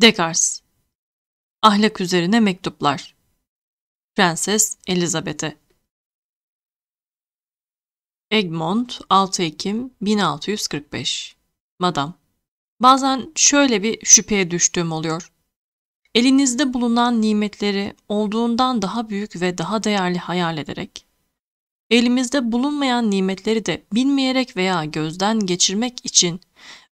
Descartes Ahlak üzerine mektuplar Prenses Elizabeth'e Egmont 6 Ekim 1645 Madam Bazen şöyle bir şüpheye düştüğüm oluyor. Elinizde bulunan nimetleri olduğundan daha büyük ve daha değerli hayal ederek, elimizde bulunmayan nimetleri de bilmeyerek veya gözden geçirmek için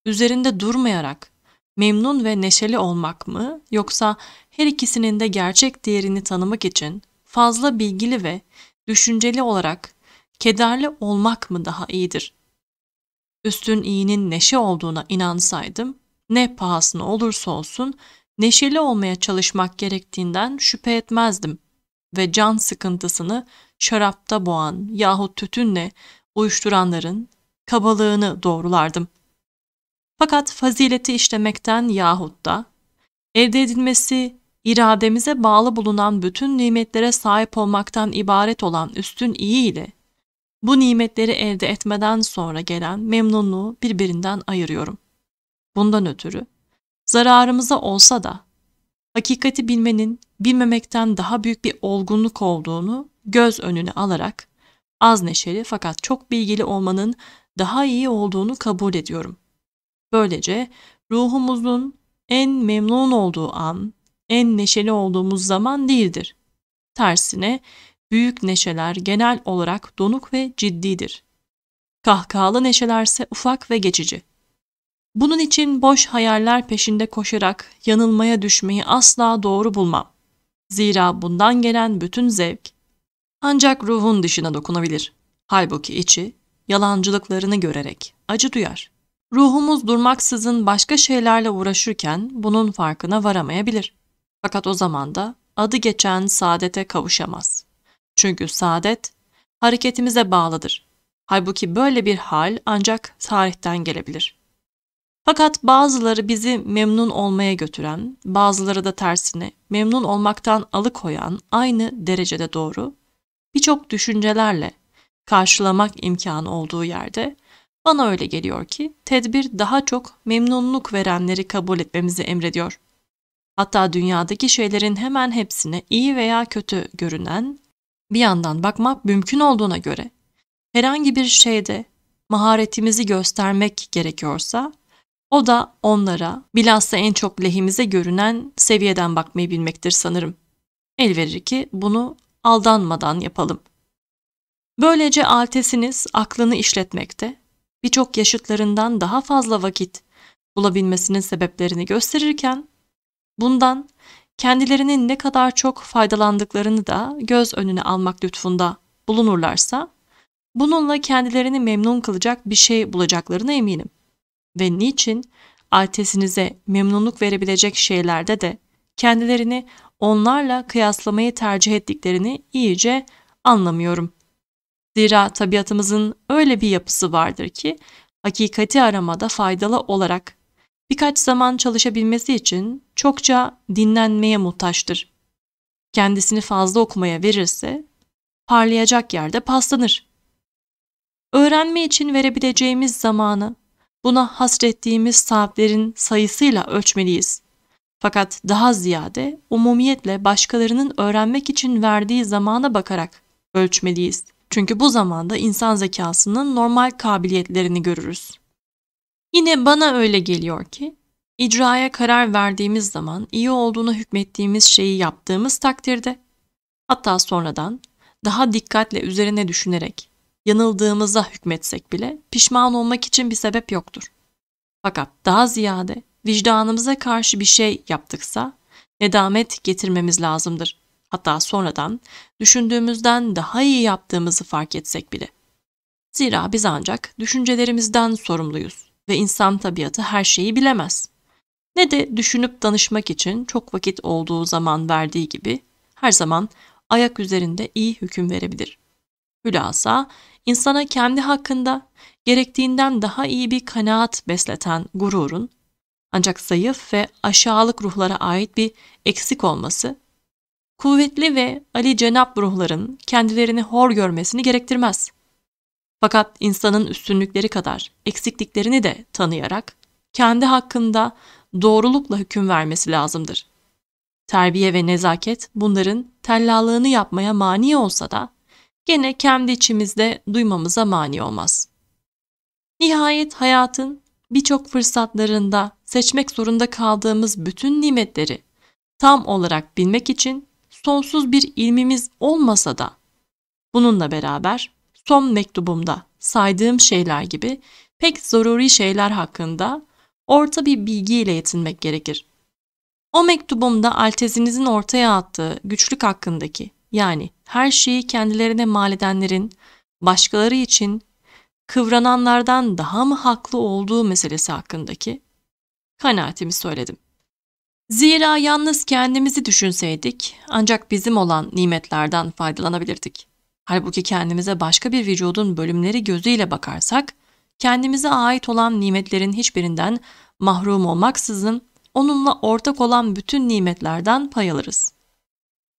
üzerinde durmayarak memnun ve neşeli olmak mı yoksa her ikisinin de gerçek değerini tanımak için fazla bilgili ve düşünceli olarak kederli olmak mı daha iyidir? Üstün iyinin neşe olduğuna inansaydım, ne pahasına olursa olsun neşeli olmaya çalışmak gerektiğinden şüphe etmezdim ve can sıkıntısını şarapta boğan yahut tütünle uyuşturanların kabalığını doğrulardım.'' Fakat fazileti işlemekten yahut da elde edilmesi irademize bağlı bulunan bütün nimetlere sahip olmaktan ibaret olan üstün iyi ile bu nimetleri elde etmeden sonra gelen memnunluğu birbirinden ayırıyorum. Bundan ötürü zararımıza olsa da hakikati bilmenin bilmemekten daha büyük bir olgunluk olduğunu göz önüne alarak az neşeli fakat çok bilgili olmanın daha iyi olduğunu kabul ediyorum. Böylece ruhumuzun en memnun olduğu an, en neşeli olduğumuz zaman değildir. Tersine büyük neşeler genel olarak donuk ve ciddidir. Kahkahalı neşelerse ufak ve geçici. Bunun için boş hayaller peşinde koşarak yanılmaya düşmeyi asla doğru bulmam. Zira bundan gelen bütün zevk ancak ruhun dışına dokunabilir. Halbuki içi yalancılıklarını görerek acı duyar. Ruhumuz durmaksızın başka şeylerle uğraşırken bunun farkına varamayabilir. Fakat o zaman da adı geçen saadete kavuşamaz. Çünkü saadet hareketimize bağlıdır. Halbuki böyle bir hal ancak tarihten gelebilir. Fakat bazıları bizi memnun olmaya götüren, bazıları da tersini memnun olmaktan alıkoyan aynı derecede doğru, birçok düşüncelerle karşılamak imkanı olduğu yerde bana öyle geliyor ki tedbir daha çok memnunluk verenleri kabul etmemizi emrediyor. Hatta dünyadaki şeylerin hemen hepsine iyi veya kötü görünen bir yandan bakmak mümkün olduğuna göre herhangi bir şeyde maharetimizi göstermek gerekiyorsa o da onlara bilhassa en çok lehimize görünen seviyeden bakmayı bilmektir sanırım. El verir ki bunu aldanmadan yapalım. Böylece altesiniz aklını işletmekte, birçok yaşıtlarından daha fazla vakit bulabilmesinin sebeplerini gösterirken bundan kendilerinin ne kadar çok faydalandıklarını da göz önüne almak lütfunda bulunurlarsa bununla kendilerini memnun kılacak bir şey bulacaklarına eminim. Ve niçin artesinize memnunluk verebilecek şeylerde de kendilerini onlarla kıyaslamayı tercih ettiklerini iyice anlamıyorum.'' Zira tabiatımızın öyle bir yapısı vardır ki hakikati aramada faydalı olarak birkaç zaman çalışabilmesi için çokça dinlenmeye muhtaçtır. Kendisini fazla okumaya verirse parlayacak yerde paslanır. Öğrenme için verebileceğimiz zamanı buna hasrettiğimiz saatlerin sayısıyla ölçmeliyiz. Fakat daha ziyade umumiyetle başkalarının öğrenmek için verdiği zamana bakarak ölçmeliyiz. Çünkü bu zamanda insan zekasının normal kabiliyetlerini görürüz. Yine bana öyle geliyor ki, icraya karar verdiğimiz zaman iyi olduğunu hükmettiğimiz şeyi yaptığımız takdirde, hatta sonradan daha dikkatle üzerine düşünerek yanıldığımıza hükmetsek bile pişman olmak için bir sebep yoktur. Fakat daha ziyade vicdanımıza karşı bir şey yaptıksa nedamet getirmemiz lazımdır hatta sonradan düşündüğümüzden daha iyi yaptığımızı fark etsek bile. Zira biz ancak düşüncelerimizden sorumluyuz ve insan tabiatı her şeyi bilemez. Ne de düşünüp danışmak için çok vakit olduğu zaman verdiği gibi her zaman ayak üzerinde iyi hüküm verebilir. Hülasa, insana kendi hakkında gerektiğinden daha iyi bir kanaat besleten gururun, ancak zayıf ve aşağılık ruhlara ait bir eksik olması kuvvetli ve Ali Cenap ruhların kendilerini hor görmesini gerektirmez. Fakat insanın üstünlükleri kadar eksikliklerini de tanıyarak kendi hakkında doğrulukla hüküm vermesi lazımdır. Terbiye ve nezaket bunların tellalığını yapmaya mani olsa da gene kendi içimizde duymamıza mani olmaz. Nihayet hayatın birçok fırsatlarında seçmek zorunda kaldığımız bütün nimetleri tam olarak bilmek için sonsuz bir ilmimiz olmasa da bununla beraber son mektubumda saydığım şeyler gibi pek zaruri şeyler hakkında orta bir bilgiyle yetinmek gerekir. O mektubumda altezinizin ortaya attığı güçlük hakkındaki yani her şeyi kendilerine mal edenlerin başkaları için kıvrananlardan daha mı haklı olduğu meselesi hakkındaki kanaatimi söyledim. Zira yalnız kendimizi düşünseydik ancak bizim olan nimetlerden faydalanabilirdik. Halbuki kendimize başka bir vücudun bölümleri gözüyle bakarsak, kendimize ait olan nimetlerin hiçbirinden mahrum olmaksızın onunla ortak olan bütün nimetlerden pay alırız.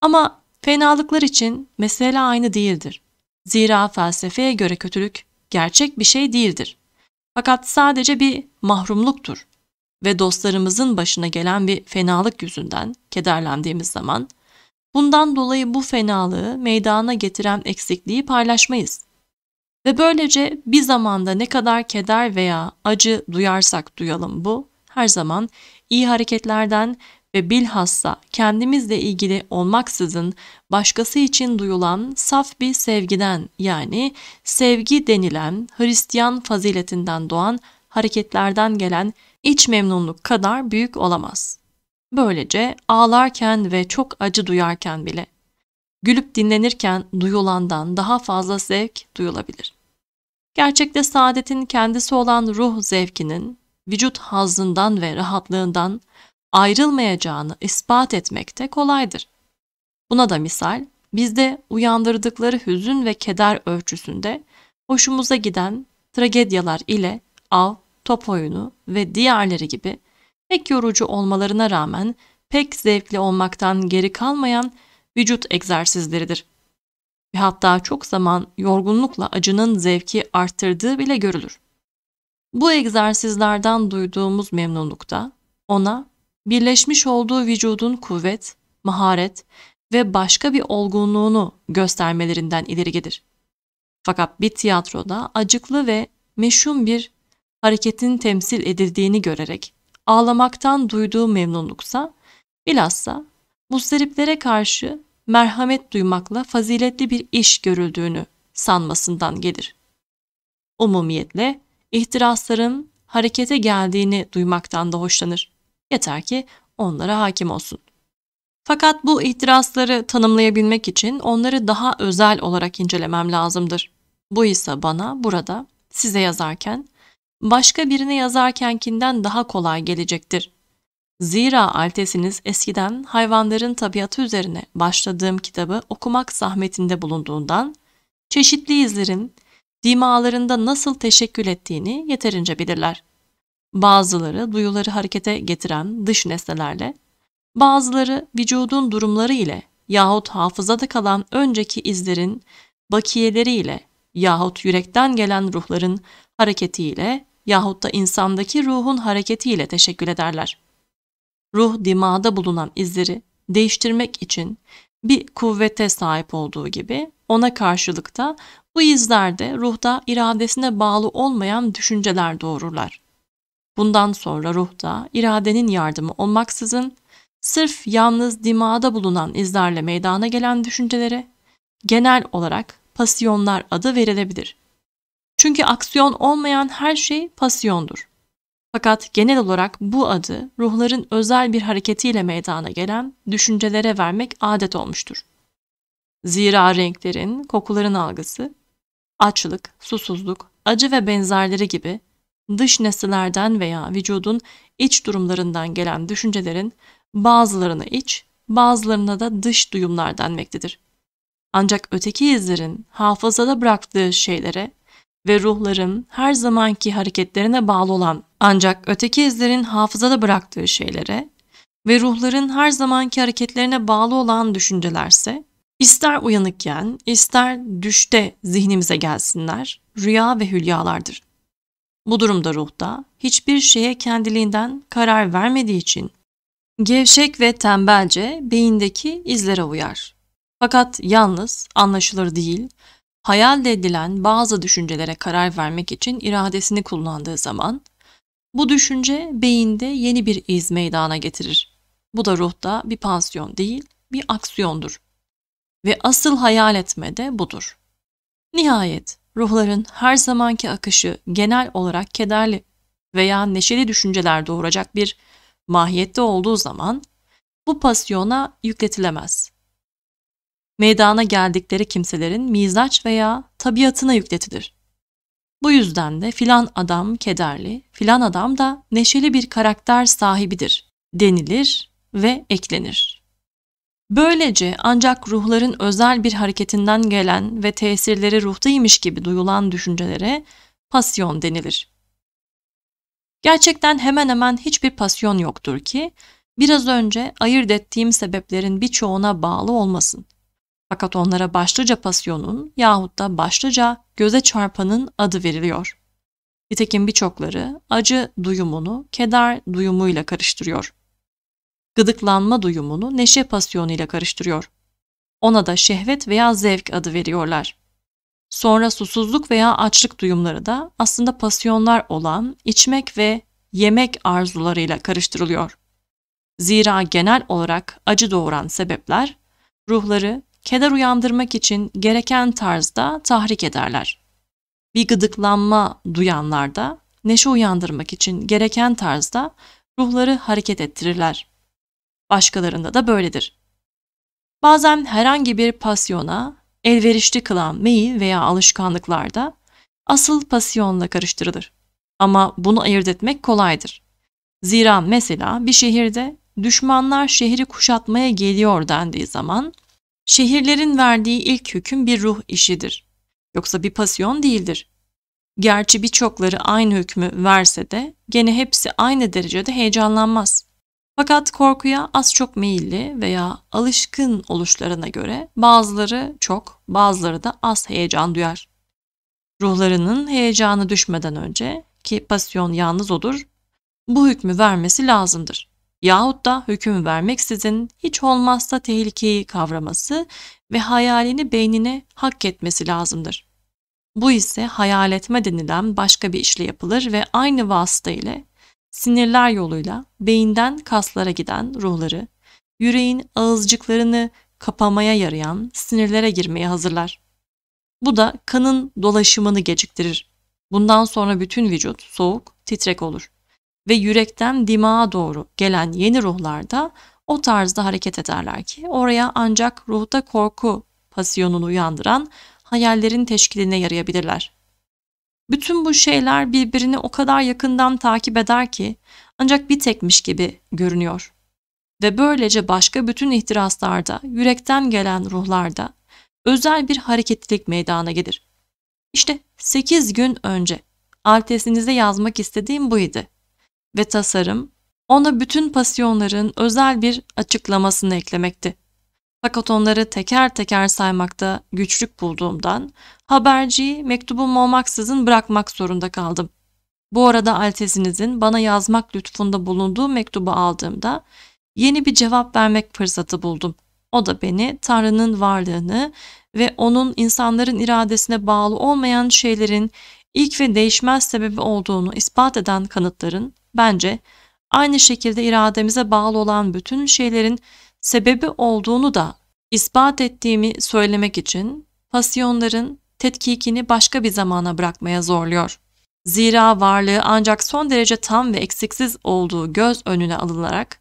Ama fenalıklar için mesele aynı değildir. Zira felsefeye göre kötülük gerçek bir şey değildir. Fakat sadece bir mahrumluktur ve dostlarımızın başına gelen bir fenalık yüzünden kederlendiğimiz zaman bundan dolayı bu fenalığı meydana getiren eksikliği paylaşmayız. Ve böylece bir zamanda ne kadar keder veya acı duyarsak duyalım bu her zaman iyi hareketlerden ve bilhassa kendimizle ilgili olmaksızın başkası için duyulan saf bir sevgiden yani sevgi denilen Hristiyan faziletinden doğan hareketlerden gelen iç memnunluk kadar büyük olamaz. Böylece ağlarken ve çok acı duyarken bile gülüp dinlenirken duyulandan daha fazla zevk duyulabilir. Gerçekte saadetin kendisi olan ruh zevkinin vücut hazından ve rahatlığından ayrılmayacağını ispat etmek de kolaydır. Buna da misal bizde uyandırdıkları hüzün ve keder ölçüsünde hoşumuza giden tragedyalar ile av top oyunu ve diğerleri gibi pek yorucu olmalarına rağmen pek zevkli olmaktan geri kalmayan vücut egzersizleridir. Ve hatta çok zaman yorgunlukla acının zevki arttırdığı bile görülür. Bu egzersizlerden duyduğumuz memnunlukta ona birleşmiş olduğu vücudun kuvvet, maharet ve başka bir olgunluğunu göstermelerinden ileri gelir. Fakat bir tiyatroda acıklı ve meşhum bir hareketin temsil edildiğini görerek ağlamaktan duyduğu memnunluksa, bilhassa muzdariplere karşı merhamet duymakla faziletli bir iş görüldüğünü sanmasından gelir. Umumiyetle ihtirasların harekete geldiğini duymaktan da hoşlanır. Yeter ki onlara hakim olsun. Fakat bu ihtirasları tanımlayabilmek için onları daha özel olarak incelemem lazımdır. Bu ise bana burada size yazarken başka birine yazarkenkinden daha kolay gelecektir. Zira altesiniz eskiden hayvanların tabiatı üzerine başladığım kitabı okumak zahmetinde bulunduğundan çeşitli izlerin dimalarında nasıl teşekkül ettiğini yeterince bilirler. Bazıları duyuları harekete getiren dış nesnelerle, bazıları vücudun durumları ile yahut hafızada kalan önceki izlerin bakiyeleriyle yahut yürekten gelen ruhların hareketiyle yahut da insandaki ruhun hareketiyle teşekkül ederler. Ruh dimağda bulunan izleri değiştirmek için bir kuvvete sahip olduğu gibi ona karşılık da bu izlerde ruhta iradesine bağlı olmayan düşünceler doğururlar. Bundan sonra ruhta iradenin yardımı olmaksızın sırf yalnız dimağda bulunan izlerle meydana gelen düşüncelere genel olarak pasyonlar adı verilebilir. Çünkü aksiyon olmayan her şey pasyondur. Fakat genel olarak bu adı ruhların özel bir hareketiyle meydana gelen düşüncelere vermek adet olmuştur. Zira renklerin, kokuların algısı, açlık, susuzluk, acı ve benzerleri gibi dış nesnelerden veya vücudun iç durumlarından gelen düşüncelerin bazılarını iç, bazılarına da dış duyumlar denmektedir. Ancak öteki izlerin hafızada bıraktığı şeylere ve ruhların her zamanki hareketlerine bağlı olan ancak öteki izlerin hafızada bıraktığı şeylere ve ruhların her zamanki hareketlerine bağlı olan düşüncelerse ister uyanıkken ister düşte zihnimize gelsinler rüya ve hülyalardır. Bu durumda ruhta hiçbir şeye kendiliğinden karar vermediği için gevşek ve tembelce beyindeki izlere uyar. Fakat yalnız anlaşılır değil, hayal edilen bazı düşüncelere karar vermek için iradesini kullandığı zaman bu düşünce beyinde yeni bir iz meydana getirir. Bu da ruhta bir pansiyon değil, bir aksiyondur. Ve asıl hayal etme de budur. Nihayet ruhların her zamanki akışı genel olarak kederli veya neşeli düşünceler doğuracak bir mahiyette olduğu zaman bu pasyona yükletilemez meydana geldikleri kimselerin mizaç veya tabiatına yükletilir. Bu yüzden de filan adam kederli, filan adam da neşeli bir karakter sahibidir denilir ve eklenir. Böylece ancak ruhların özel bir hareketinden gelen ve tesirleri ruhtaymış gibi duyulan düşüncelere pasyon denilir. Gerçekten hemen hemen hiçbir pasyon yoktur ki biraz önce ayırt ettiğim sebeplerin birçoğuna bağlı olmasın. Fakat onlara başlıca pasyonun yahut da başlıca göze çarpanın adı veriliyor. Nitekim birçokları acı duyumunu keder duyumuyla karıştırıyor. Gıdıklanma duyumunu neşe pasyonuyla karıştırıyor. Ona da şehvet veya zevk adı veriyorlar. Sonra susuzluk veya açlık duyumları da aslında pasyonlar olan içmek ve yemek arzularıyla karıştırılıyor. Zira genel olarak acı doğuran sebepler ruhları keder uyandırmak için gereken tarzda tahrik ederler. Bir gıdıklanma duyanlarda neşe uyandırmak için gereken tarzda ruhları hareket ettirirler. Başkalarında da böyledir. Bazen herhangi bir pasyona elverişli kılan meyil veya alışkanlıklarda asıl pasyonla karıştırılır. Ama bunu ayırt etmek kolaydır. Zira mesela bir şehirde düşmanlar şehri kuşatmaya geliyor dendiği zaman Şehirlerin verdiği ilk hüküm bir ruh işidir. Yoksa bir pasyon değildir. Gerçi birçokları aynı hükmü verse de gene hepsi aynı derecede heyecanlanmaz. Fakat korkuya az çok meyilli veya alışkın oluşlarına göre bazıları çok, bazıları da az heyecan duyar. Ruhlarının heyecanı düşmeden önce ki pasyon yalnız odur, bu hükmü vermesi lazımdır yahut da hüküm vermeksizin hiç olmazsa tehlikeyi kavraması ve hayalini beynine hak etmesi lazımdır. Bu ise hayal etme denilen başka bir işle yapılır ve aynı vasıta ile sinirler yoluyla beyinden kaslara giden ruhları, yüreğin ağızcıklarını kapamaya yarayan sinirlere girmeye hazırlar. Bu da kanın dolaşımını geciktirir. Bundan sonra bütün vücut soğuk, titrek olur ve yürekten dimağa doğru gelen yeni ruhlarda o tarzda hareket ederler ki oraya ancak ruhta korku pasyonunu uyandıran hayallerin teşkiline yarayabilirler. Bütün bu şeyler birbirini o kadar yakından takip eder ki ancak bir tekmiş gibi görünüyor. Ve böylece başka bütün ihtiraslarda, yürekten gelen ruhlarda özel bir hareketlilik meydana gelir. İşte 8 gün önce altesinize yazmak istediğim buydu ve tasarım ona bütün pasyonların özel bir açıklamasını eklemekti. Fakat onları teker teker saymakta güçlük bulduğumdan haberciyi mektubum olmaksızın bırakmak zorunda kaldım. Bu arada altesinizin bana yazmak lütfunda bulunduğu mektubu aldığımda yeni bir cevap vermek fırsatı buldum. O da beni Tanrı'nın varlığını ve onun insanların iradesine bağlı olmayan şeylerin ilk ve değişmez sebebi olduğunu ispat eden kanıtların Bence aynı şekilde irademize bağlı olan bütün şeylerin sebebi olduğunu da ispat ettiğimi söylemek için pasyonların tetkikini başka bir zamana bırakmaya zorluyor. Zira varlığı ancak son derece tam ve eksiksiz olduğu göz önüne alınarak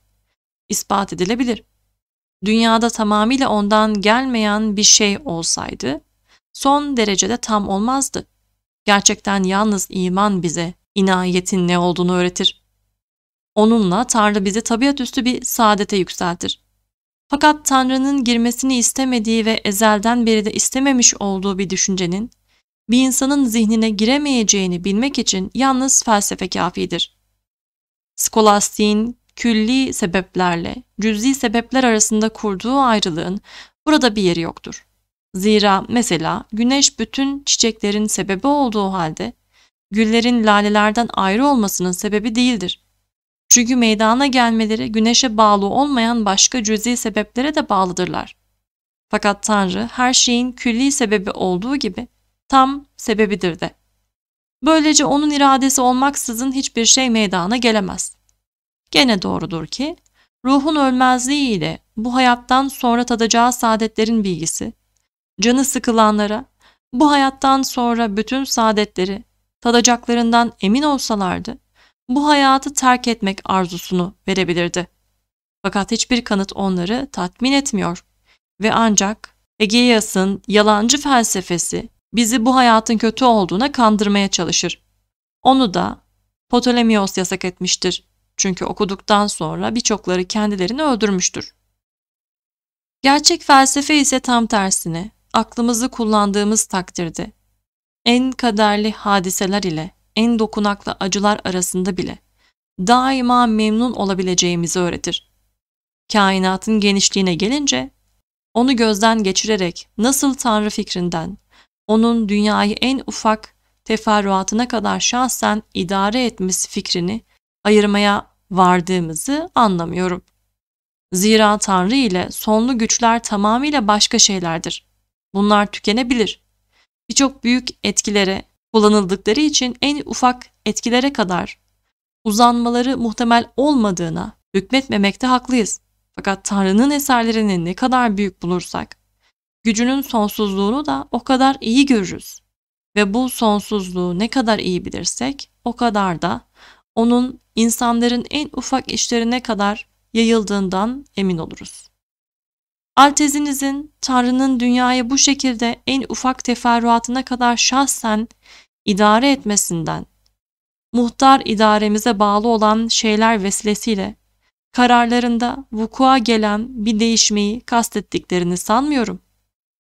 ispat edilebilir. Dünyada tamamıyla ondan gelmeyen bir şey olsaydı son derecede tam olmazdı. Gerçekten yalnız iman bize inayetin ne olduğunu öğretir. Onunla Tanrı bizi tabiat üstü bir saadete yükseltir. Fakat Tanrı'nın girmesini istemediği ve ezelden beri de istememiş olduğu bir düşüncenin bir insanın zihnine giremeyeceğini bilmek için yalnız felsefe kafidir. Skolastiğin külli sebeplerle cüz'i sebepler arasında kurduğu ayrılığın burada bir yeri yoktur. Zira mesela güneş bütün çiçeklerin sebebi olduğu halde güllerin lalelerden ayrı olmasının sebebi değildir. Çünkü meydana gelmeleri güneşe bağlı olmayan başka cüzi sebeplere de bağlıdırlar. Fakat Tanrı her şeyin külli sebebi olduğu gibi tam sebebidir de. Böylece onun iradesi olmaksızın hiçbir şey meydana gelemez. Gene doğrudur ki ruhun ölmezliği ile bu hayattan sonra tadacağı saadetlerin bilgisi, canı sıkılanlara bu hayattan sonra bütün saadetleri tadacaklarından emin olsalardı, bu hayatı terk etmek arzusunu verebilirdi. Fakat hiçbir kanıt onları tatmin etmiyor ve ancak Aegeas'ın yalancı felsefesi bizi bu hayatın kötü olduğuna kandırmaya çalışır. Onu da Ptolemaios yasak etmiştir. Çünkü okuduktan sonra birçokları kendilerini öldürmüştür. Gerçek felsefe ise tam tersini, aklımızı kullandığımız takdirde en kaderli hadiseler ile en dokunaklı acılar arasında bile daima memnun olabileceğimizi öğretir. Kainatın genişliğine gelince onu gözden geçirerek nasıl Tanrı fikrinden, onun dünyayı en ufak teferruatına kadar şahsen idare etmesi fikrini ayırmaya vardığımızı anlamıyorum. Zira Tanrı ile sonlu güçler tamamıyla başka şeylerdir. Bunlar tükenebilir. Birçok büyük etkilere kullanıldıkları için en ufak etkilere kadar uzanmaları muhtemel olmadığına hükmetmemekte haklıyız. Fakat Tanrı'nın eserlerini ne kadar büyük bulursak, gücünün sonsuzluğunu da o kadar iyi görürüz. Ve bu sonsuzluğu ne kadar iyi bilirsek, o kadar da onun insanların en ufak işlerine kadar yayıldığından emin oluruz. Altezinizin Tanrı'nın dünyaya bu şekilde en ufak teferruatına kadar şahsen idare etmesinden, muhtar idaremize bağlı olan şeyler vesilesiyle kararlarında vukua gelen bir değişmeyi kastettiklerini sanmıyorum.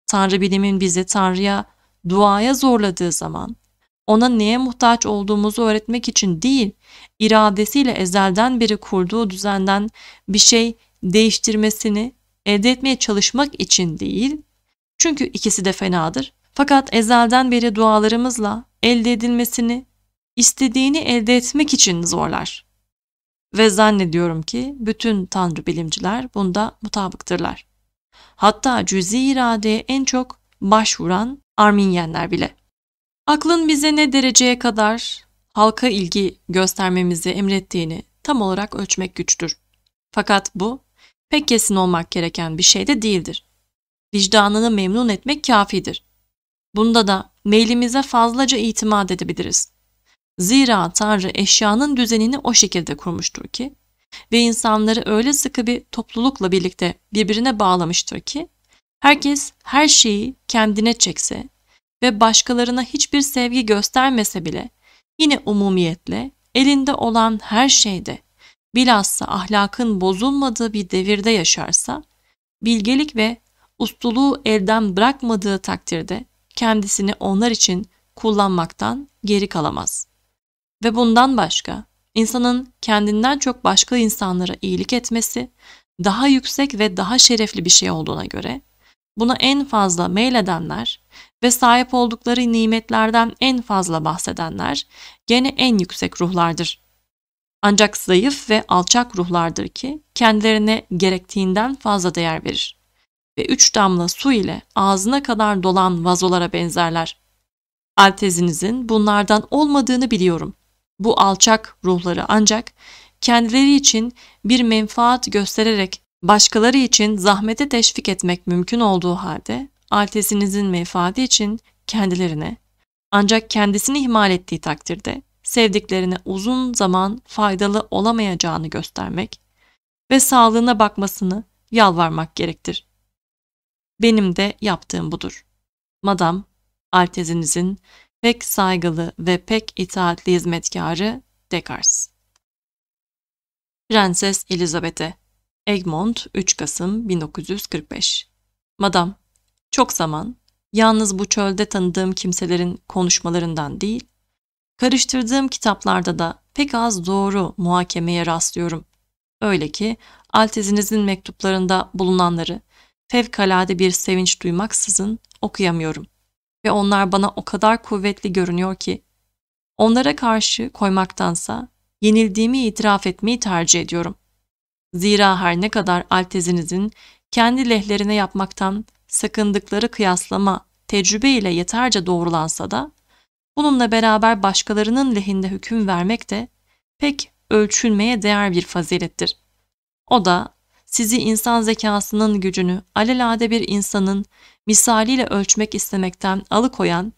Tanrı bilimin bizi Tanrı'ya, duaya zorladığı zaman, ona neye muhtaç olduğumuzu öğretmek için değil, iradesiyle ezelden beri kurduğu düzenden bir şey değiştirmesini elde etmeye çalışmak için değil, çünkü ikisi de fenadır. Fakat ezelden beri dualarımızla elde edilmesini, istediğini elde etmek için zorlar. Ve zannediyorum ki bütün tanrı bilimciler bunda mutabıktırlar. Hatta cüzi iradeye en çok başvuran Arminyenler bile. Aklın bize ne dereceye kadar halka ilgi göstermemizi emrettiğini tam olarak ölçmek güçtür. Fakat bu pek kesin olmak gereken bir şey de değildir. Vicdanını memnun etmek kafidir. Bunda da meylimize fazlaca itimat edebiliriz. Zira Tanrı eşyanın düzenini o şekilde kurmuştur ki ve insanları öyle sıkı bir toplulukla birlikte birbirine bağlamıştır ki herkes her şeyi kendine çekse ve başkalarına hiçbir sevgi göstermese bile yine umumiyetle elinde olan her şeyde bilhassa ahlakın bozulmadığı bir devirde yaşarsa bilgelik ve ustuluğu elden bırakmadığı takdirde kendisini onlar için kullanmaktan geri kalamaz. Ve bundan başka insanın kendinden çok başka insanlara iyilik etmesi daha yüksek ve daha şerefli bir şey olduğuna göre buna en fazla meyledenler ve sahip oldukları nimetlerden en fazla bahsedenler gene en yüksek ruhlardır. Ancak zayıf ve alçak ruhlardır ki kendilerine gerektiğinden fazla değer verir ve üç damla su ile ağzına kadar dolan vazolara benzerler. Altezinizin bunlardan olmadığını biliyorum. Bu alçak ruhları ancak kendileri için bir menfaat göstererek başkaları için zahmete teşvik etmek mümkün olduğu halde altesinizin menfaati için kendilerine ancak kendisini ihmal ettiği takdirde sevdiklerine uzun zaman faydalı olamayacağını göstermek ve sağlığına bakmasını yalvarmak gerektir. Benim de yaptığım budur. Madam, artezinizin pek saygılı ve pek itaatli hizmetkarı Dekars. Prenses Elizabeth'e Egmont 3 Kasım 1945 Madam, çok zaman, yalnız bu çölde tanıdığım kimselerin konuşmalarından değil, karıştırdığım kitaplarda da pek az doğru muhakemeye rastlıyorum. Öyle ki, altezinizin mektuplarında bulunanları fevkalade bir sevinç duymaksızın okuyamıyorum. Ve onlar bana o kadar kuvvetli görünüyor ki, onlara karşı koymaktansa yenildiğimi itiraf etmeyi tercih ediyorum. Zira her ne kadar altezinizin kendi lehlerine yapmaktan sakındıkları kıyaslama tecrübe ile yeterce doğrulansa da, bununla beraber başkalarının lehinde hüküm vermek de pek ölçülmeye değer bir fazilettir. O da sizi insan zekasının gücünü alelade bir insanın misaliyle ölçmek istemekten alıkoyan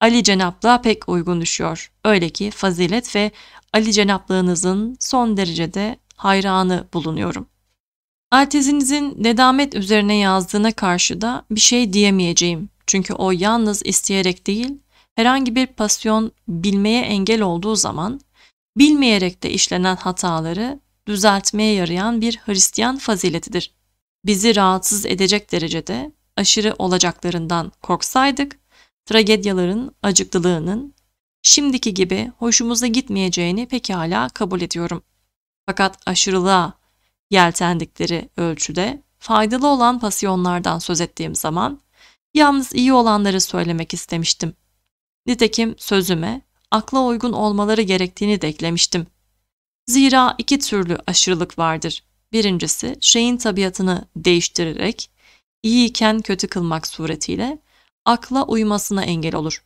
Ali Cenaplığa pek uygun düşüyor. Öyle ki fazilet ve Ali Cenaplığınızın son derecede hayranı bulunuyorum. Altezinizin nedamet üzerine yazdığına karşı da bir şey diyemeyeceğim. Çünkü o yalnız isteyerek değil, herhangi bir pasyon bilmeye engel olduğu zaman bilmeyerek de işlenen hataları düzeltmeye yarayan bir Hristiyan faziletidir. Bizi rahatsız edecek derecede aşırı olacaklarından korksaydık, tragedyaların, acıklılığının şimdiki gibi hoşumuza gitmeyeceğini pekala kabul ediyorum. Fakat aşırılığa yeltendikleri ölçüde faydalı olan pasyonlardan söz ettiğim zaman yalnız iyi olanları söylemek istemiştim. Nitekim sözüme akla uygun olmaları gerektiğini de eklemiştim. Zira iki türlü aşırılık vardır. Birincisi şeyin tabiatını değiştirerek iyi iken kötü kılmak suretiyle akla uymasına engel olur.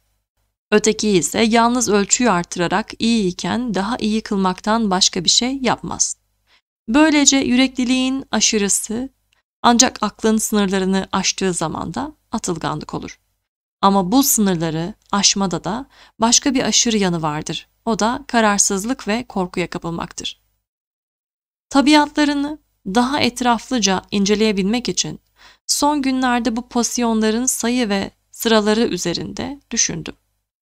Öteki ise yalnız ölçüyü artırarak iyi iken daha iyi kılmaktan başka bir şey yapmaz. Böylece yürekliliğin aşırısı ancak aklın sınırlarını aştığı zaman zamanda atılganlık olur. Ama bu sınırları aşmada da başka bir aşırı yanı vardır. O da kararsızlık ve korkuya kapılmaktır. Tabiatlarını daha etraflıca inceleyebilmek için son günlerde bu pozisyonların sayı ve sıraları üzerinde düşündüm.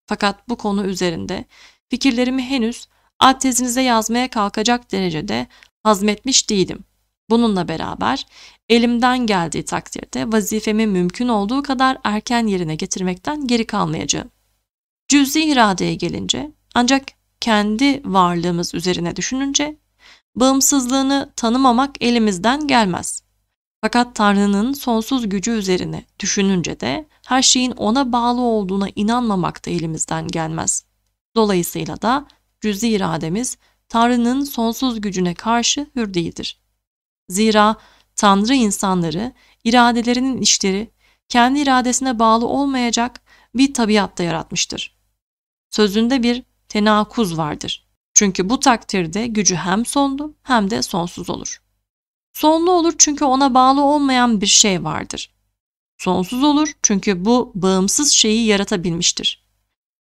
Fakat bu konu üzerinde fikirlerimi henüz ad tezinize yazmaya kalkacak derecede hazmetmiş değilim. Bununla beraber elimden geldiği takdirde vazifemi mümkün olduğu kadar erken yerine getirmekten geri kalmayacağım. Cüz'i iradeye gelince ancak kendi varlığımız üzerine düşününce bağımsızlığını tanımamak elimizden gelmez. Fakat Tanrı'nın sonsuz gücü üzerine düşününce de her şeyin ona bağlı olduğuna inanmamak da elimizden gelmez. Dolayısıyla da cüz'i irademiz Tanrı'nın sonsuz gücüne karşı hür değildir. Zira Tanrı insanları iradelerinin işleri kendi iradesine bağlı olmayacak bir tabiatta yaratmıştır sözünde bir tenakuz vardır. Çünkü bu takdirde gücü hem sonlu hem de sonsuz olur. Sonlu olur çünkü ona bağlı olmayan bir şey vardır. Sonsuz olur çünkü bu bağımsız şeyi yaratabilmiştir.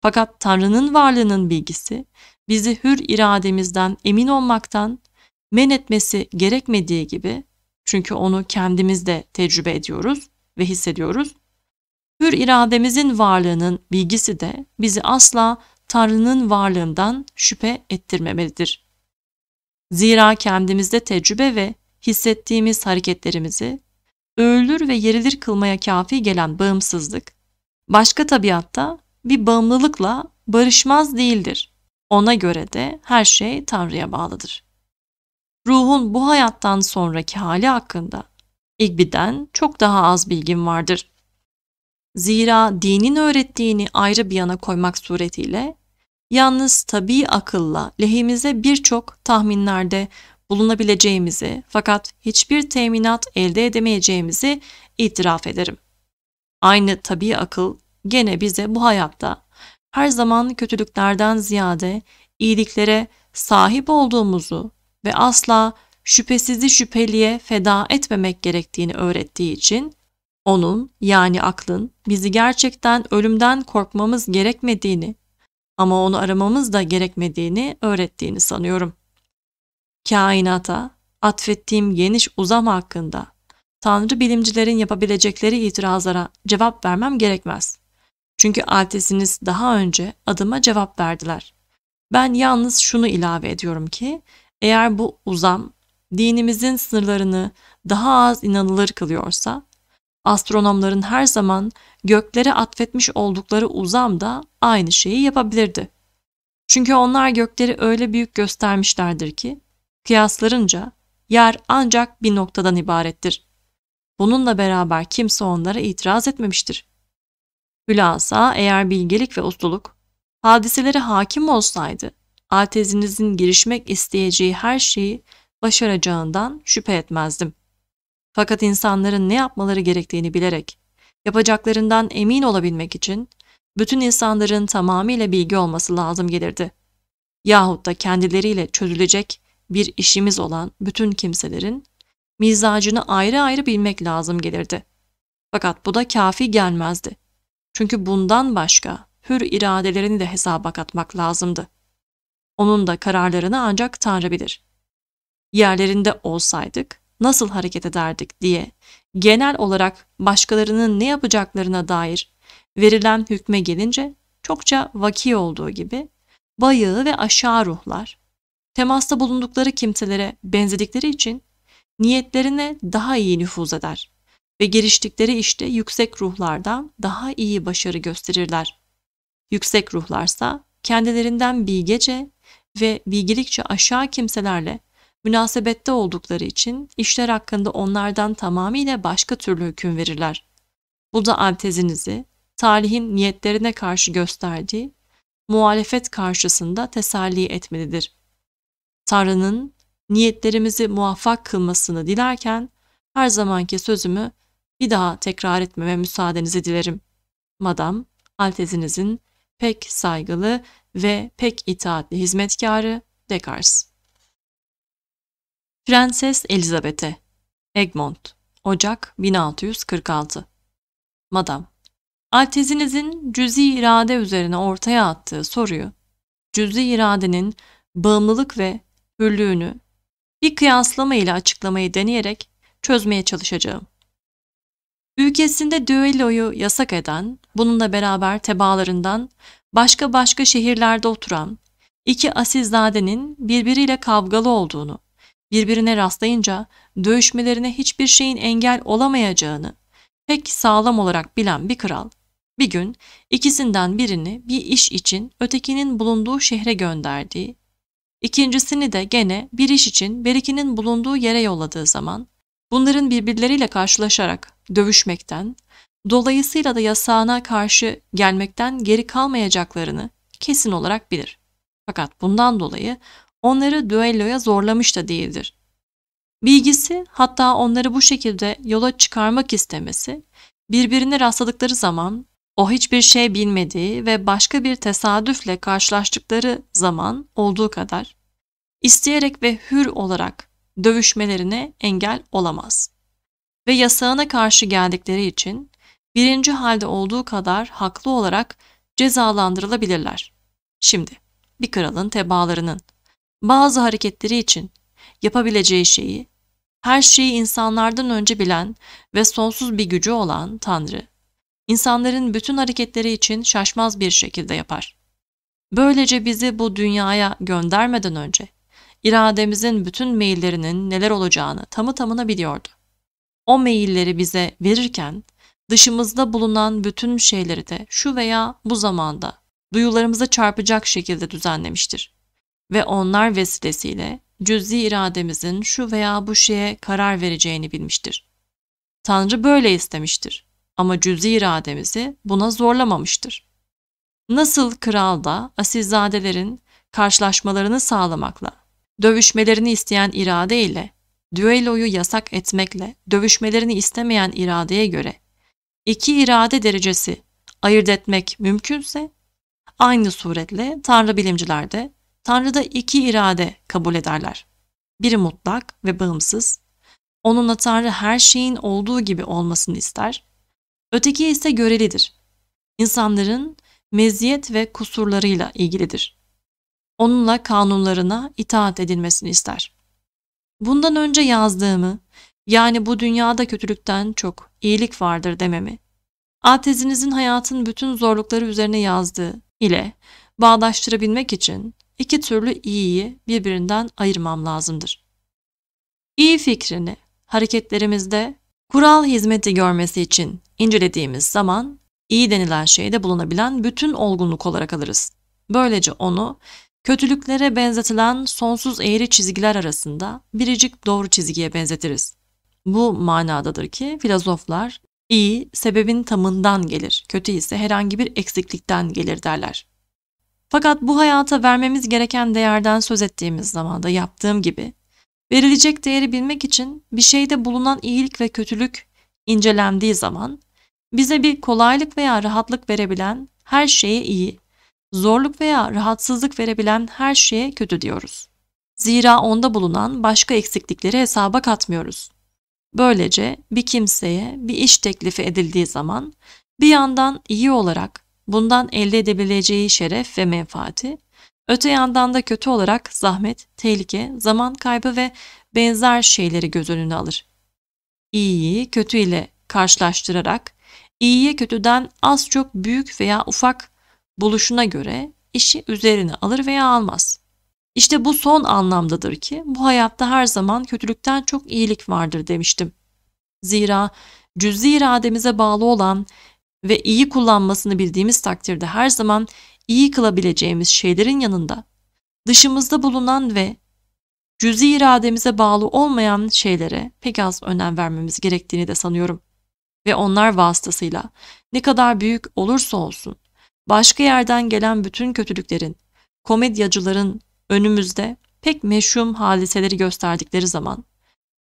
Fakat Tanrı'nın varlığının bilgisi bizi hür irademizden emin olmaktan men etmesi gerekmediği gibi çünkü onu kendimiz de tecrübe ediyoruz ve hissediyoruz. Hür irademizin varlığının bilgisi de bizi asla Tanrı'nın varlığından şüphe ettirmemelidir. Zira kendimizde tecrübe ve hissettiğimiz hareketlerimizi öğülür ve yerilir kılmaya kafi gelen bağımsızlık, başka tabiatta bir bağımlılıkla barışmaz değildir. Ona göre de her şey Tanrı'ya bağlıdır. Ruhun bu hayattan sonraki hali hakkında İgbi'den çok daha az bilgim vardır. Zira dinin öğrettiğini ayrı bir yana koymak suretiyle yalnız tabi akılla lehimize birçok tahminlerde bulunabileceğimizi fakat hiçbir teminat elde edemeyeceğimizi itiraf ederim. Aynı tabi akıl gene bize bu hayatta her zaman kötülüklerden ziyade iyiliklere sahip olduğumuzu ve asla şüphesizi şüpheliye feda etmemek gerektiğini öğrettiği için onun yani aklın bizi gerçekten ölümden korkmamız gerekmediğini ama onu aramamız da gerekmediğini öğrettiğini sanıyorum. Kainata atfettiğim geniş uzam hakkında tanrı bilimcilerin yapabilecekleri itirazlara cevap vermem gerekmez. Çünkü altesiniz daha önce adıma cevap verdiler. Ben yalnız şunu ilave ediyorum ki eğer bu uzam dinimizin sınırlarını daha az inanılır kılıyorsa Astronomların her zaman göklere atfetmiş oldukları uzam da aynı şeyi yapabilirdi. Çünkü onlar gökleri öyle büyük göstermişlerdir ki kıyaslarınca yer ancak bir noktadan ibarettir. Bununla beraber kimse onlara itiraz etmemiştir. Hülasa eğer bilgelik ve ustuluk hadiselere hakim olsaydı altezinizin girişmek isteyeceği her şeyi başaracağından şüphe etmezdim.'' Fakat insanların ne yapmaları gerektiğini bilerek, yapacaklarından emin olabilmek için bütün insanların tamamıyla bilgi olması lazım gelirdi. Yahut da kendileriyle çözülecek bir işimiz olan bütün kimselerin mizacını ayrı ayrı bilmek lazım gelirdi. Fakat bu da kafi gelmezdi. Çünkü bundan başka hür iradelerini de hesaba katmak lazımdı. Onun da kararlarını ancak Tanrı bilir. Yerlerinde olsaydık, nasıl hareket ederdik diye genel olarak başkalarının ne yapacaklarına dair verilen hükme gelince çokça vaki olduğu gibi bayağı ve aşağı ruhlar temasta bulundukları kimselere benzedikleri için niyetlerine daha iyi nüfuz eder ve geliştikleri işte yüksek ruhlardan daha iyi başarı gösterirler. Yüksek ruhlarsa kendilerinden bilgece ve bilgilikçe aşağı kimselerle münasebette oldukları için işler hakkında onlardan tamamıyla başka türlü hüküm verirler. Bu da antezinizi, talihin niyetlerine karşı gösterdiği muhalefet karşısında teselli etmelidir. Tanrı'nın niyetlerimizi muvaffak kılmasını dilerken her zamanki sözümü bir daha tekrar etmeme müsaadenizi dilerim. Madam, altezinizin pek saygılı ve pek itaatli hizmetkarı Descartes. Prenses Elizabeth'e Egmont Ocak 1646 Madam Altizinizin cüzi irade üzerine ortaya attığı soruyu, cüzi iradenin bağımlılık ve hürlüğünü bir kıyaslama ile açıklamayı deneyerek çözmeye çalışacağım. Ülkesinde düelloyu yasak eden, bununla beraber tebalarından başka başka şehirlerde oturan iki asilzadenin birbiriyle kavgalı olduğunu, birbirine rastlayınca dövüşmelerine hiçbir şeyin engel olamayacağını pek sağlam olarak bilen bir kral bir gün ikisinden birini bir iş için ötekinin bulunduğu şehre gönderdiği, ikincisini de gene bir iş için berikinin bulunduğu yere yolladığı zaman bunların birbirleriyle karşılaşarak dövüşmekten, dolayısıyla da yasağına karşı gelmekten geri kalmayacaklarını kesin olarak bilir. Fakat bundan dolayı onları düelloya zorlamış da değildir. Bilgisi hatta onları bu şekilde yola çıkarmak istemesi, birbirine rastladıkları zaman o hiçbir şey bilmediği ve başka bir tesadüfle karşılaştıkları zaman olduğu kadar isteyerek ve hür olarak dövüşmelerine engel olamaz. Ve yasağına karşı geldikleri için birinci halde olduğu kadar haklı olarak cezalandırılabilirler. Şimdi bir kralın tebaalarının bazı hareketleri için yapabileceği şeyi, her şeyi insanlardan önce bilen ve sonsuz bir gücü olan Tanrı, insanların bütün hareketleri için şaşmaz bir şekilde yapar. Böylece bizi bu dünyaya göndermeden önce irademizin bütün meyillerinin neler olacağını tamı tamına biliyordu. O meyilleri bize verirken dışımızda bulunan bütün şeyleri de şu veya bu zamanda duyularımıza çarpacak şekilde düzenlemiştir ve onlar vesilesiyle cüz'i irademizin şu veya bu şeye karar vereceğini bilmiştir. Tanrı böyle istemiştir ama cüz'i irademizi buna zorlamamıştır. Nasıl kral da asilzadelerin karşılaşmalarını sağlamakla, dövüşmelerini isteyen irade ile, düelloyu yasak etmekle, dövüşmelerini istemeyen iradeye göre iki irade derecesi ayırt etmek mümkünse, aynı suretle tanrı bilimciler de Tanrı'da iki irade kabul ederler. Biri mutlak ve bağımsız. Onunla Tanrı her şeyin olduğu gibi olmasını ister. Öteki ise görelidir. İnsanların meziyet ve kusurlarıyla ilgilidir. Onunla kanunlarına itaat edilmesini ister. Bundan önce yazdığımı, yani bu dünyada kötülükten çok iyilik vardır dememi, atezinizin hayatın bütün zorlukları üzerine yazdığı ile bağdaştırabilmek için iki türlü iyiyi birbirinden ayırmam lazımdır. İyi fikrini hareketlerimizde kural hizmeti görmesi için incelediğimiz zaman iyi denilen şeyde bulunabilen bütün olgunluk olarak alırız. Böylece onu kötülüklere benzetilen sonsuz eğri çizgiler arasında biricik doğru çizgiye benzetiriz. Bu manadadır ki filozoflar iyi sebebin tamından gelir, kötü ise herhangi bir eksiklikten gelir derler. Fakat bu hayata vermemiz gereken değerden söz ettiğimiz zaman da yaptığım gibi verilecek değeri bilmek için bir şeyde bulunan iyilik ve kötülük incelendiği zaman bize bir kolaylık veya rahatlık verebilen her şeye iyi, zorluk veya rahatsızlık verebilen her şeye kötü diyoruz. Zira onda bulunan başka eksiklikleri hesaba katmıyoruz. Böylece bir kimseye bir iş teklifi edildiği zaman bir yandan iyi olarak bundan elde edebileceği şeref ve menfaati, öte yandan da kötü olarak zahmet, tehlike, zaman kaybı ve benzer şeyleri göz önüne alır. İyiyi kötü ile karşılaştırarak, iyiye kötüden az çok büyük veya ufak buluşuna göre işi üzerine alır veya almaz. İşte bu son anlamdadır ki bu hayatta her zaman kötülükten çok iyilik vardır demiştim. Zira cüz-i irademize bağlı olan ve iyi kullanmasını bildiğimiz takdirde her zaman iyi kılabileceğimiz şeylerin yanında dışımızda bulunan ve cüzi irademize bağlı olmayan şeylere pek az önem vermemiz gerektiğini de sanıyorum. Ve onlar vasıtasıyla ne kadar büyük olursa olsun başka yerden gelen bütün kötülüklerin, komedyacıların önümüzde pek meşhum hadiseleri gösterdikleri zaman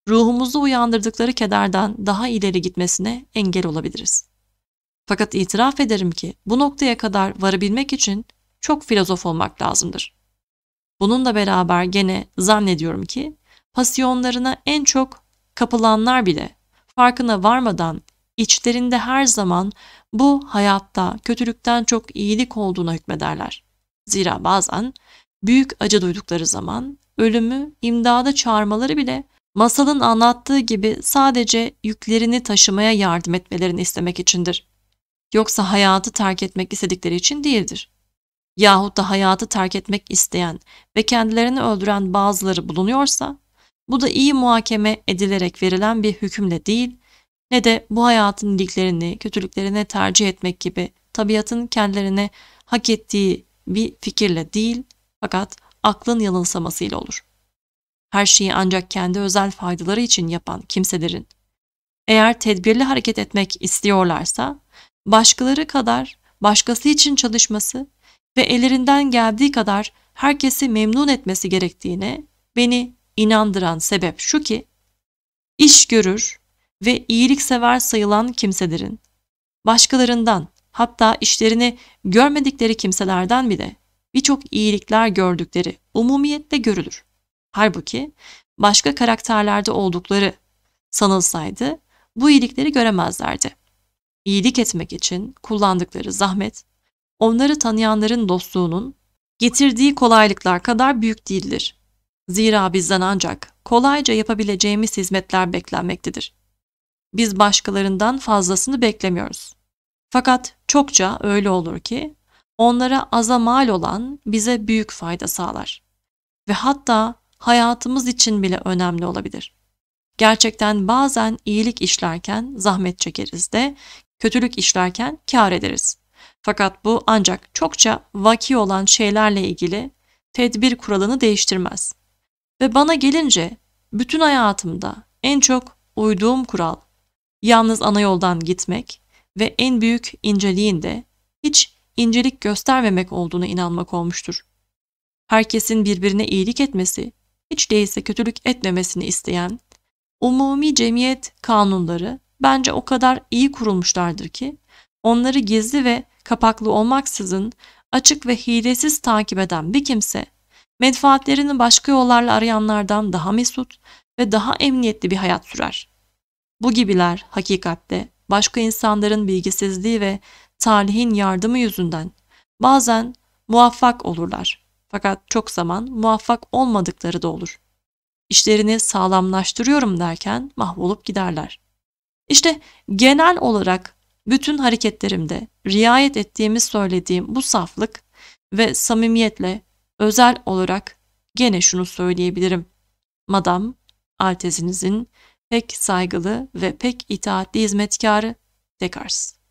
ruhumuzu uyandırdıkları kederden daha ileri gitmesine engel olabiliriz. Fakat itiraf ederim ki bu noktaya kadar varabilmek için çok filozof olmak lazımdır. Bununla beraber gene zannediyorum ki pasyonlarına en çok kapılanlar bile farkına varmadan içlerinde her zaman bu hayatta kötülükten çok iyilik olduğuna hükmederler. Zira bazen büyük acı duydukları zaman ölümü imdada çağırmaları bile masalın anlattığı gibi sadece yüklerini taşımaya yardım etmelerini istemek içindir yoksa hayatı terk etmek istedikleri için değildir. Yahut da hayatı terk etmek isteyen ve kendilerini öldüren bazıları bulunuyorsa, bu da iyi muhakeme edilerek verilen bir hükümle değil, ne de bu hayatın iyiliklerini, kötülüklerini tercih etmek gibi tabiatın kendilerine hak ettiği bir fikirle değil, fakat aklın yanılsamasıyla olur. Her şeyi ancak kendi özel faydaları için yapan kimselerin, eğer tedbirli hareket etmek istiyorlarsa, başkaları kadar başkası için çalışması ve ellerinden geldiği kadar herkesi memnun etmesi gerektiğine beni inandıran sebep şu ki, iş görür ve iyiliksever sayılan kimselerin, başkalarından hatta işlerini görmedikleri kimselerden bile birçok iyilikler gördükleri umumiyetle görülür. Halbuki başka karakterlerde oldukları sanılsaydı bu iyilikleri göremezlerdi iyilik etmek için kullandıkları zahmet, onları tanıyanların dostluğunun getirdiği kolaylıklar kadar büyük değildir. Zira bizden ancak kolayca yapabileceğimiz hizmetler beklenmektedir. Biz başkalarından fazlasını beklemiyoruz. Fakat çokça öyle olur ki onlara aza mal olan bize büyük fayda sağlar ve hatta hayatımız için bile önemli olabilir. Gerçekten bazen iyilik işlerken zahmet çekeriz de kötülük işlerken kar ederiz. Fakat bu ancak çokça vaki olan şeylerle ilgili tedbir kuralını değiştirmez. Ve bana gelince bütün hayatımda en çok uyduğum kural yalnız ana yoldan gitmek ve en büyük inceliğin de hiç incelik göstermemek olduğunu inanmak olmuştur. Herkesin birbirine iyilik etmesi, hiç değilse kötülük etmemesini isteyen, umumi cemiyet kanunları bence o kadar iyi kurulmuşlardır ki onları gizli ve kapaklı olmaksızın açık ve hilesiz takip eden bir kimse menfaatlerini başka yollarla arayanlardan daha mesut ve daha emniyetli bir hayat sürer. Bu gibiler hakikatte başka insanların bilgisizliği ve talihin yardımı yüzünden bazen muvaffak olurlar. Fakat çok zaman muvaffak olmadıkları da olur. İşlerini sağlamlaştırıyorum derken mahvolup giderler. İşte genel olarak bütün hareketlerimde riayet ettiğimi söylediğim bu saflık ve samimiyetle özel olarak gene şunu söyleyebilirim. Madam, altezinizin pek saygılı ve pek itaatli hizmetkarı Dekars.